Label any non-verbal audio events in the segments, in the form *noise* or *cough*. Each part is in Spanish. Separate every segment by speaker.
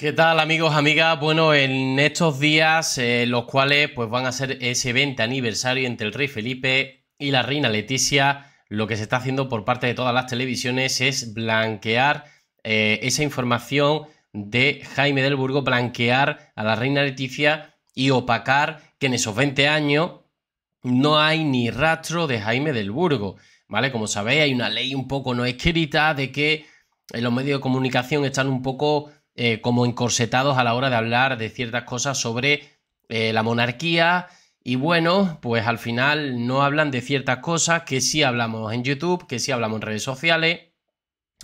Speaker 1: ¿Qué tal amigos, amigas? Bueno, en estos días, eh, los cuales pues van a ser ese 20 aniversario entre el rey Felipe y la reina Leticia, lo que se está haciendo por parte de todas las televisiones es blanquear eh, esa información de Jaime del Burgo, blanquear a la reina Leticia y opacar que en esos 20 años no hay ni rastro de Jaime del Burgo, ¿vale? Como sabéis, hay una ley un poco no escrita de que los medios de comunicación están un poco eh, como encorsetados a la hora de hablar de ciertas cosas sobre eh, la monarquía. Y bueno, pues al final no hablan de ciertas cosas que sí hablamos en YouTube, que sí hablamos en redes sociales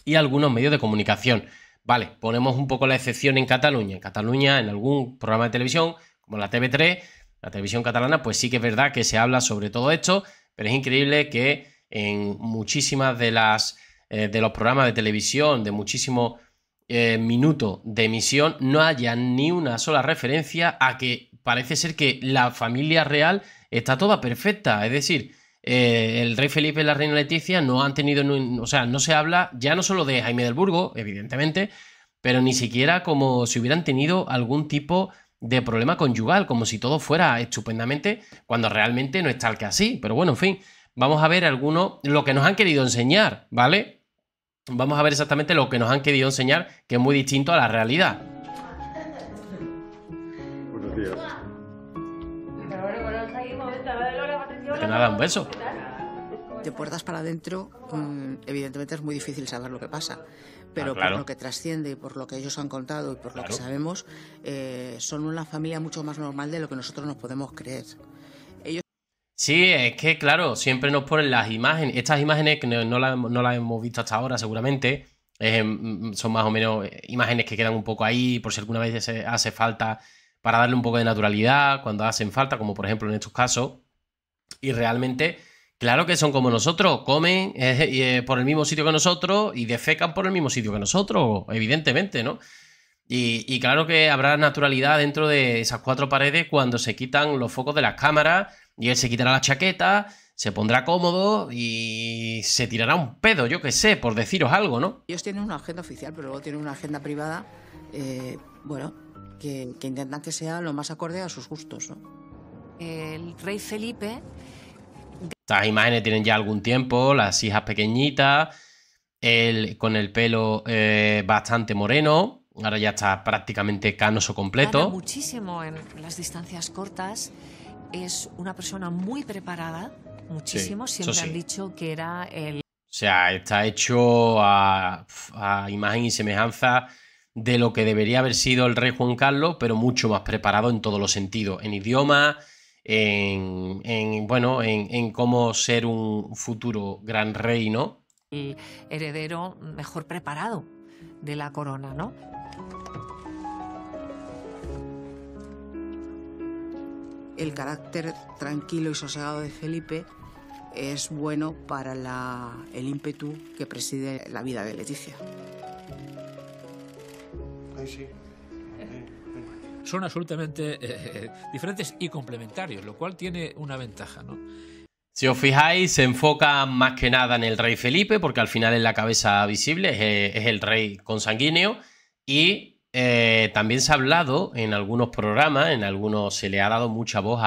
Speaker 1: y algunos medios de comunicación. Vale, ponemos un poco la excepción en Cataluña. En Cataluña, en algún programa de televisión, como la TV3, la televisión catalana, pues sí que es verdad que se habla sobre todo esto, pero es increíble que en muchísimas de las eh, de los programas de televisión, de muchísimos eh, minuto de emisión no haya ni una sola referencia a que parece ser que la familia real está toda perfecta. Es decir, eh, el rey Felipe y la reina Leticia no han tenido, o sea, no se habla ya no solo de Jaime del Burgo, evidentemente, pero ni siquiera como si hubieran tenido algún tipo de problema conyugal, como si todo fuera estupendamente, cuando realmente no es tal que así. Pero bueno, en fin, vamos a ver algunos, lo que nos han querido enseñar, ¿vale? vamos a ver exactamente lo que nos han querido enseñar, que es muy distinto a la realidad. Buenos días. nada, un beso.
Speaker 2: De puertas para adentro, mm, evidentemente es muy difícil saber lo que pasa, pero ah, por lo que trasciende y por lo que ellos han contado y por lo que sabemos, eh, son una familia mucho más normal de lo que nosotros nos podemos creer.
Speaker 1: Sí, es que claro, siempre nos ponen las imágenes, estas imágenes que no, las hemos visto hasta ahora seguramente, mm, mm, son más o menos eh, imágenes que quedan un poco ahí por si alguna vez hace falta para darle un poco de naturalidad, cuando hacen falta, como por ejemplo en estos casos, y realmente... Claro que son como nosotros, comen eh, eh, por el mismo sitio que nosotros y defecan por el mismo sitio que nosotros, evidentemente, ¿no? y, claro que habrá naturalidad dentro de esas cuatro paredes cuando se quitan los focos de las cámaras, y él se quitará la chaqueta, se pondrá cómodo y se tirará un pedo, yo qué sé, por deciros algo, ¿no?
Speaker 2: Ellos tienen una agenda oficial, pero luego tienen una agenda privada, eh, bueno, que, intentan que sea lo más acorde a sus gustos, ¿no? El rey Felipe...
Speaker 1: Estas imágenes tienen ya algún tiempo, las hijas pequeñitas, él con el pelo eh, bastante moreno, ahora ya está prácticamente canoso completo.
Speaker 2: muchísimo en las distancias cortas es una persona muy preparada, muchísimo. Siempre han dicho que era el. O
Speaker 1: sea, está hecho a, imagen y semejanza de lo que debería haber sido el rey Juan Carlos, pero mucho más preparado en todos los sentidos, en idioma, en, bueno, en, en cómo ser un futuro gran rey, ¿no?
Speaker 2: El heredero mejor preparado de la corona, ¿no? el carácter tranquilo y sosegado de Felipe es bueno para el ímpetu que preside la vida de Leticia.
Speaker 1: Son absolutamente eh, eh, diferentes y complementarios, lo cual tiene una ventaja, ¿no? Si os fijáis, se enfoca más que nada en el rey Felipe, porque al final es la cabeza visible, es, eh, es el rey consanguíneo, y eh, también se ha hablado en algunos programas, en algunos se le ha dado mucha voz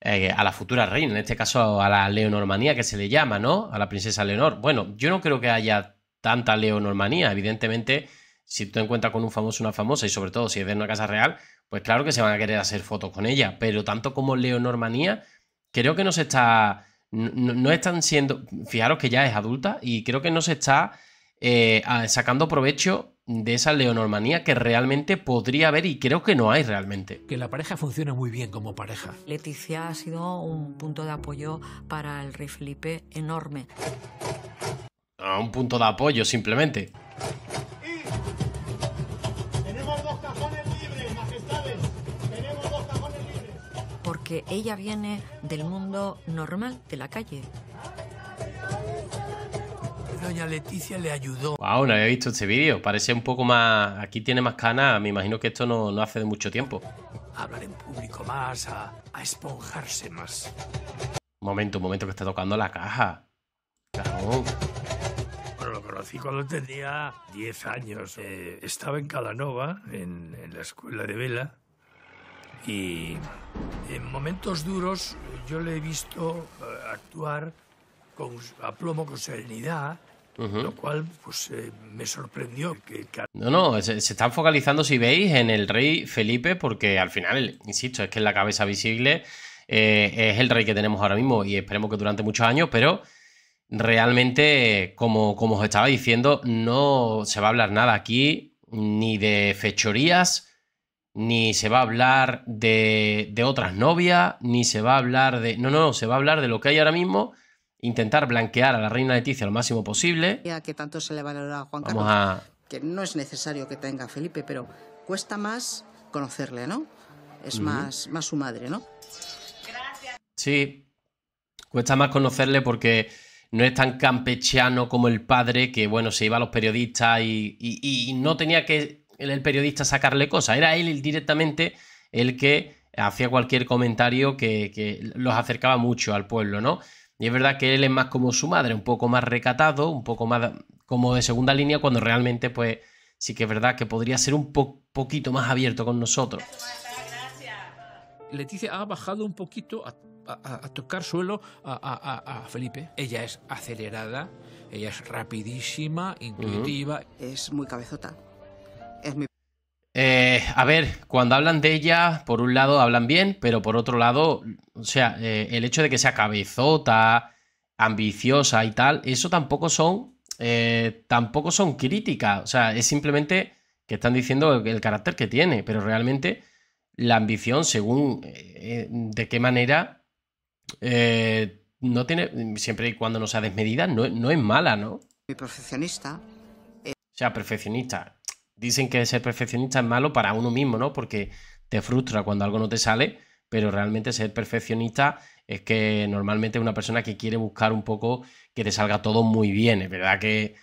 Speaker 1: eh, a, la futura reina, en este caso a la Leonormanía que se le llama, ¿no? A la princesa Leonor. Bueno, yo no creo que haya tanta Leonormanía, evidentemente, si tú te encuentras con un famoso, una famosa, y sobre todo si es de una casa real, pues claro que se van a querer hacer fotos con ella, pero tanto como Leonormanía, creo que no se está, no, están siendo, fijaros que ya es adulta y creo que no se está eh, sacando provecho de esa leonormanía que realmente podría haber y creo que no hay realmente. Que la pareja funciona muy bien como pareja.
Speaker 2: Leticia ha sido un punto de apoyo para el rey Felipe enorme.
Speaker 1: A un punto de apoyo simplemente.
Speaker 2: Porque ella viene del mundo normal, de la calle. Doña Leticia
Speaker 1: le ayudó. Wow, no había visto este vídeo. Parece un poco más. Aquí tiene más cana Me imagino que esto no, hace de mucho tiempo. hablar en público más, a, esponjarse más. Un momento, un momento que está tocando la caja. Cajón.
Speaker 2: Bueno, lo conocí cuando tenía 10 años. Eh, estaba en Calanova, en la escuela de vela. Y en
Speaker 1: momentos duros yo le he visto eh, actuar con aplomo, con serenidad, lo cual pues eh, me sorprendió que, No, no, se, están focalizando, si veis, en el rey Felipe, porque al final, insisto, es que en la cabeza visible eh, es el rey que tenemos ahora mismo y esperemos que durante muchos años, pero realmente, como, como os estaba diciendo, no se va a hablar nada aquí ni de fechorías. Ni se va a hablar de, de otras novias, ni se va a hablar de... No, no, se va a hablar de lo que hay ahora mismo intentar blanquear a la reina Leticia lo máximo posible.
Speaker 2: Ya que tanto se le valora a Juan Carlos, que no es necesario que tenga Felipe, pero cuesta más conocerle, ¿no?
Speaker 1: Es más,
Speaker 2: más su madre, ¿no?
Speaker 1: Gracias. Sí, cuesta más conocerle porque no es tan campechano como el padre que, bueno, se iba a los periodistas y, no tenía que el periodista sacarle cosas, era él directamente el que hacía cualquier comentario que los acercaba mucho al pueblo, ¿no? Y es verdad que él es más como su madre, un poco más recatado, un poco más como de segunda línea, cuando realmente, pues, sí que es verdad que podría ser un poquito más abierto con nosotros. Leticia ha bajado un
Speaker 2: poquito a, tocar suelo a, Felipe. Ella es acelerada, ella es rapidísima, intuitiva. Es muy cabezota. Es muy
Speaker 1: eh, a ver, cuando hablan de ella, por un lado hablan bien, pero por otro lado, o sea, eh, el hecho de que sea cabezota, ambiciosa y tal, eso tampoco son, eh, tampoco son críticas, o sea, es simplemente que están diciendo el, carácter que tiene, pero realmente la ambición, según de qué manera, no tiene, siempre y cuando no sea desmedida, no, es mala, ¿no?
Speaker 2: Mi perfeccionista.
Speaker 1: O sea, perfeccionista dicen que ser perfeccionista es malo para uno mismo, ¿no? Porque te frustra cuando algo no te sale, pero realmente ser perfeccionista es que normalmente es una persona que quiere buscar un poco que te salga todo muy bien. Es verdad que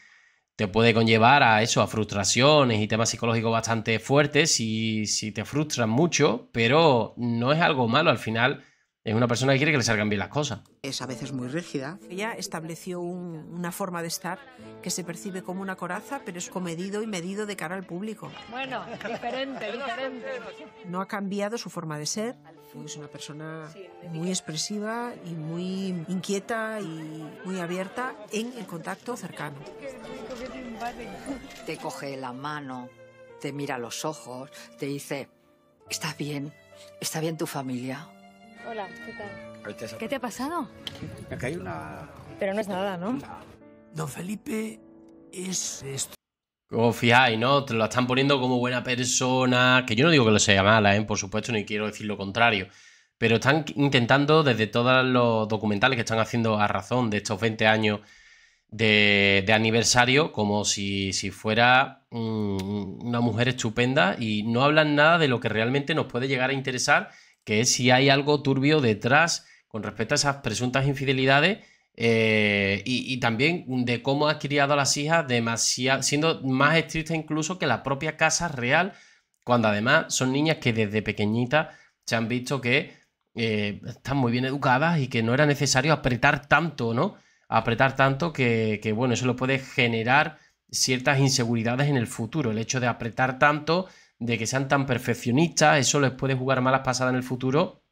Speaker 1: te puede conllevar a eso, a frustraciones y temas psicológicos bastante fuertes si, si te frustran mucho, pero no es algo malo al final es una persona que quiere que le salgan bien las cosas.
Speaker 2: Es a veces muy rígida. Ella estableció una forma de estar que se percibe como una coraza, pero es comedido y medido de cara al público. Bueno, diferente, *laughs* diferente. No ha cambiado su forma de ser. Es una persona muy expresiva y muy inquieta y muy abierta en el contacto cercano. Te coge la mano, te mira los ojos, te dice, ¿estás bien, está bien tu familia. Hola, ¿qué tal? ¿Qué te ha pasado? Pero no es nada, ¿no? Don Felipe es esto.
Speaker 1: Como fijáis, ¿no? Te lo están poniendo como buena persona. Que yo no digo que lo sea mala, ¿eh? Por supuesto, ni quiero decir lo contrario. Pero están intentando, desde todos los documentales que están haciendo a razón de estos 20 años de, aniversario, como si, fuera mm, una mujer estupenda y no hablan nada de lo que realmente nos puede llegar a interesar que si hay algo turbio detrás con respecto a esas presuntas infidelidades eh, y, también de cómo ha criado a las hijas siendo más estricta incluso que la propia casa real, cuando además son niñas que desde pequeñitas se han visto que eh, están muy bien educadas y que no era necesario apretar tanto, ¿no? Apretar tanto que, que bueno, eso lo puede generar ciertas inseguridades en el futuro, el hecho de apretar tanto de que sean tan perfeccionistas, eso les puede jugar malas pasadas en el futuro,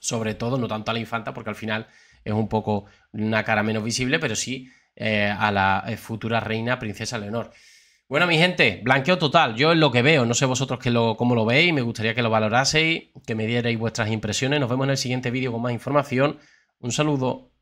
Speaker 1: sobre todo, no tanto a la infanta, porque al final es un poco una cara menos visible, pero sí eh, a la eh, futura reina princesa Leonor. Bueno, mi gente, blanqueo total. Yo es lo que veo. No sé vosotros que lo, cómo lo veis. Me gustaría que lo valoraseis, que me dierais vuestras impresiones. Nos vemos en el siguiente vídeo con más información. Un saludo.